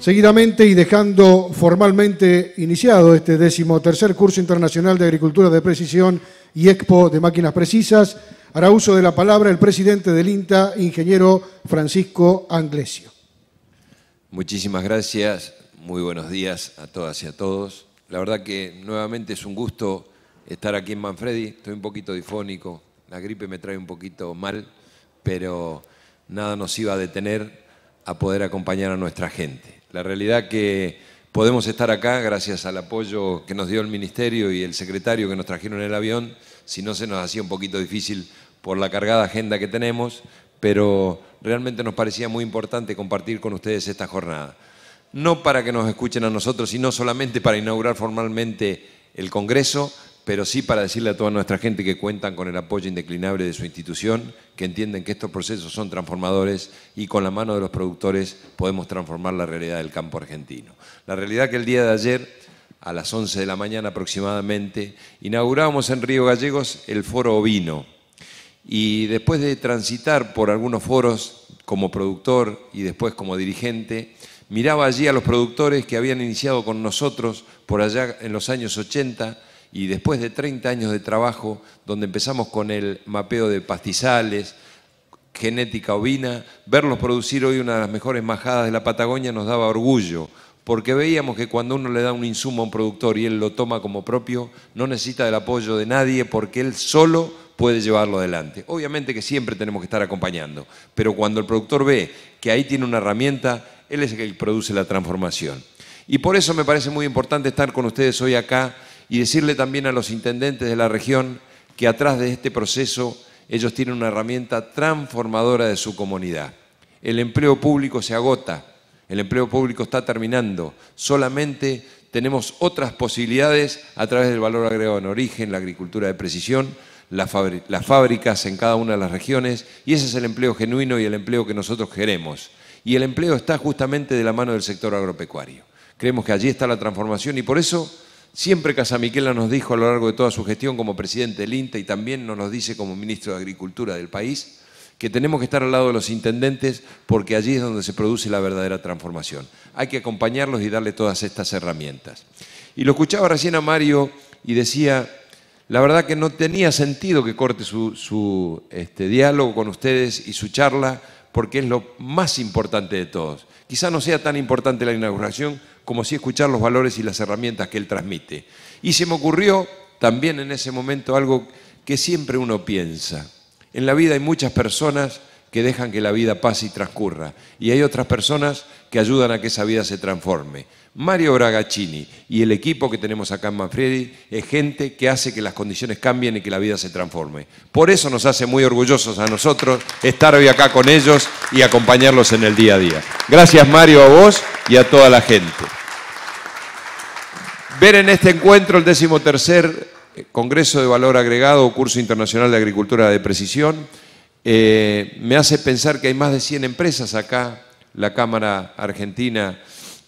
Seguidamente y dejando formalmente iniciado este decimotercer curso internacional de agricultura de precisión y expo de máquinas precisas, hará uso de la palabra el presidente del INTA, ingeniero Francisco Anglesio. Muchísimas gracias, muy buenos días a todas y a todos. La verdad que nuevamente es un gusto estar aquí en Manfredi, estoy un poquito difónico, la gripe me trae un poquito mal, pero nada nos iba a detener a poder acompañar a nuestra gente. La realidad que podemos estar acá gracias al apoyo que nos dio el Ministerio y el secretario que nos trajeron en el avión, si no se nos hacía un poquito difícil por la cargada agenda que tenemos, pero realmente nos parecía muy importante compartir con ustedes esta jornada. No para que nos escuchen a nosotros, sino solamente para inaugurar formalmente el Congreso, pero sí para decirle a toda nuestra gente que cuentan con el apoyo indeclinable de su institución, que entienden que estos procesos son transformadores y con la mano de los productores podemos transformar la realidad del campo argentino. La realidad que el día de ayer a las 11 de la mañana aproximadamente, inaugurábamos en Río Gallegos el foro ovino. Y después de transitar por algunos foros como productor y después como dirigente, miraba allí a los productores que habían iniciado con nosotros por allá en los años 80 y después de 30 años de trabajo, donde empezamos con el mapeo de pastizales, genética ovina, verlos producir hoy una de las mejores majadas de la Patagonia nos daba orgullo, porque veíamos que cuando uno le da un insumo a un productor y él lo toma como propio, no necesita del apoyo de nadie porque él solo puede llevarlo adelante. Obviamente que siempre tenemos que estar acompañando, pero cuando el productor ve que ahí tiene una herramienta, él es el que produce la transformación. Y por eso me parece muy importante estar con ustedes hoy acá y decirle también a los intendentes de la región que atrás de este proceso ellos tienen una herramienta transformadora de su comunidad. El empleo público se agota, el empleo público está terminando, solamente tenemos otras posibilidades a través del valor agregado en origen, la agricultura de precisión, las, fábricas en cada una de las regiones, y ese es el empleo genuino y el empleo que nosotros queremos. Y el empleo está justamente de la mano del sector agropecuario. Creemos que allí está la transformación y por eso Siempre Casamiquela nos dijo a lo largo de toda su gestión como presidente del INTA y también nos lo dice como ministro de Agricultura del país, que tenemos que estar al lado de los intendentes porque allí es donde se produce la verdadera transformación. Hay que acompañarlos y darle todas estas herramientas. Y lo escuchaba recién a Mario y decía, la verdad que no tenía sentido que corte su, este, diálogo con ustedes y su charla porque es lo más importante de todos. Quizá no sea tan importante la inauguración como si escuchar los valores y las herramientas que él transmite. Y se me ocurrió también en ese momento algo que siempre uno piensa. En la vida hay muchas personas que dejan que la vida pase y transcurra. Y hay otras personas que ayudan a que esa vida se transforme. Mario Bragacini y el equipo que tenemos acá en Manfredi es gente que hace que las condiciones cambien y que la vida se transforme. Por eso nos hace muy orgullosos a nosotros estar hoy acá con ellos y acompañarlos en el día a día. Gracias Mario a vos y a toda la gente. Ver en este encuentro el decimotercer eh, Congreso de Valor Agregado o Curso Internacional de Agricultura de Precisión eh, me hace pensar que hay más de 100 empresas acá, la Cámara Argentina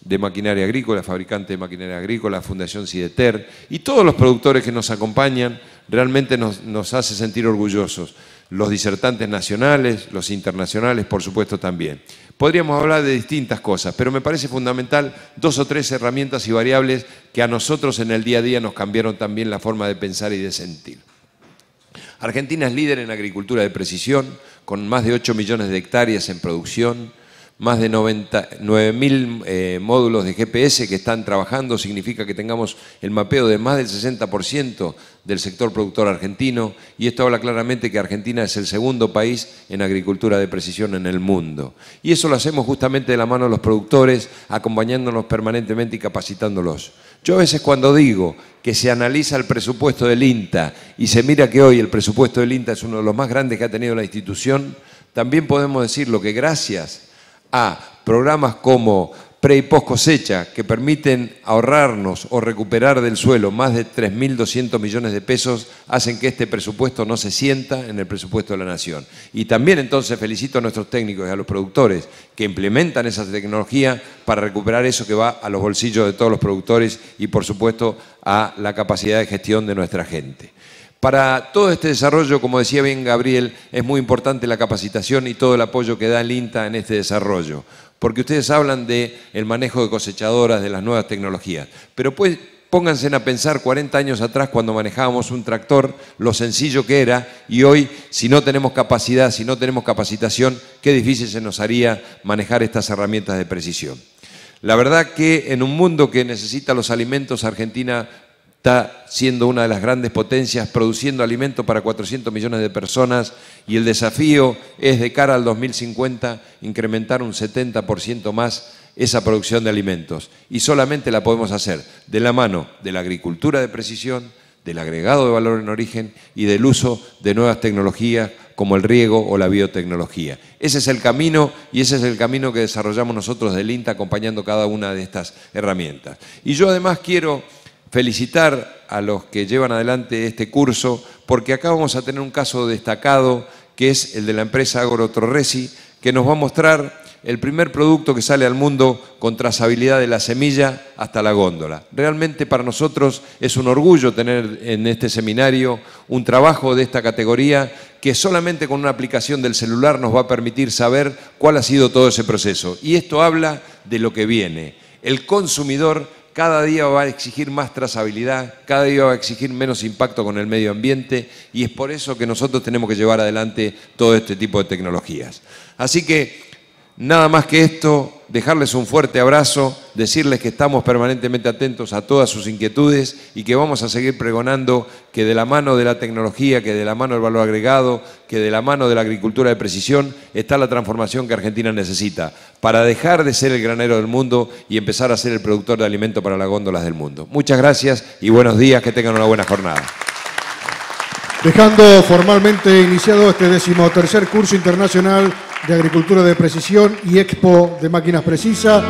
de Maquinaria Agrícola, fabricante de maquinaria agrícola, Fundación CIDETER, y todos los productores que nos acompañan, realmente nos hace sentir orgullosos. Los disertantes nacionales, los internacionales, por supuesto, también. Podríamos hablar de distintas cosas, pero me parece fundamental dos o tres herramientas y variables que a nosotros en el día a día nos cambiaron también la forma de pensar y de sentir. Argentina es líder en agricultura de precisión, con más de 8 millones de hectáreas en producción, más de 9.000 mil eh, módulos de GPS que están trabajando, significa que tengamos el mapeo de más del 60% del sector productor argentino y esto habla claramente que Argentina es el segundo país en agricultura de precisión en el mundo. Y eso lo hacemos justamente de la mano de los productores, acompañándonos permanentemente y capacitándolos. Yo a veces cuando digo que se analiza el presupuesto del INTA y se mira que hoy el presupuesto del INTA es uno de los más grandes que ha tenido la institución, también podemos decir lo que gracias a programas como pre y post cosecha, que permiten ahorrarnos o recuperar del suelo más de 3.200 millones de pesos, hacen que este presupuesto no se sienta en el presupuesto de la Nación. Y también entonces felicito a nuestros técnicos y a los productores que implementan esa tecnología para recuperar eso que va a los bolsillos de todos los productores y por supuesto a la capacidad de gestión de nuestra gente. Para todo este desarrollo, como decía bien Gabriel, es muy importante la capacitación y todo el apoyo que da el INTA en este desarrollo, porque ustedes hablan del el manejo de cosechadoras, de las nuevas tecnologías, pero pues pónganse a pensar 40 años atrás cuando manejábamos un tractor, lo sencillo que era, y hoy si no tenemos capacidad, si no tenemos capacitación, qué difícil se nos haría manejar estas herramientas de precisión. La verdad que en un mundo que necesita los alimentos, Argentina está siendo una de las grandes potencias, produciendo alimentos para 400 millones de personas y el desafío es de cara al 2050 incrementar un 70% más esa producción de alimentos. Y solamente la podemos hacer de la mano de la agricultura de precisión, del agregado de valor en origen y del uso de nuevas tecnologías como el riego o la biotecnología. Ese es el camino y ese es el camino que desarrollamos nosotros del INTA acompañando cada una de estas herramientas. Y yo además quiero felicitar a los que llevan adelante este curso, porque acá vamos a tener un caso destacado, que es el de la empresa Agrotorresi, que nos va a mostrar el primer producto que sale al mundo con trazabilidad de la semilla hasta la góndola. Realmente para nosotros es un orgullo tener en este seminario un trabajo de esta categoría que solamente con una aplicación del celular nos va a permitir saber cuál ha sido todo ese proceso. Y esto habla de lo que viene. El consumidor cada día va a exigir más trazabilidad, cada día va a exigir menos impacto con el medio ambiente y es por eso que nosotros tenemos que llevar adelante todo este tipo de tecnologías. Así que Nada más que esto, dejarles un fuerte abrazo, decirles que estamos permanentemente atentos a todas sus inquietudes y que vamos a seguir pregonando que de la mano de la tecnología, que de la mano del valor agregado, que de la mano de la agricultura de precisión está la transformación que Argentina necesita para dejar de ser el granero del mundo y empezar a ser el productor de alimento para las góndolas del mundo. Muchas gracias y buenos días, que tengan una buena jornada. Dejando formalmente iniciado este decimotercer curso internacional de Agricultura de Precisión y Expo de Máquinas Precisas.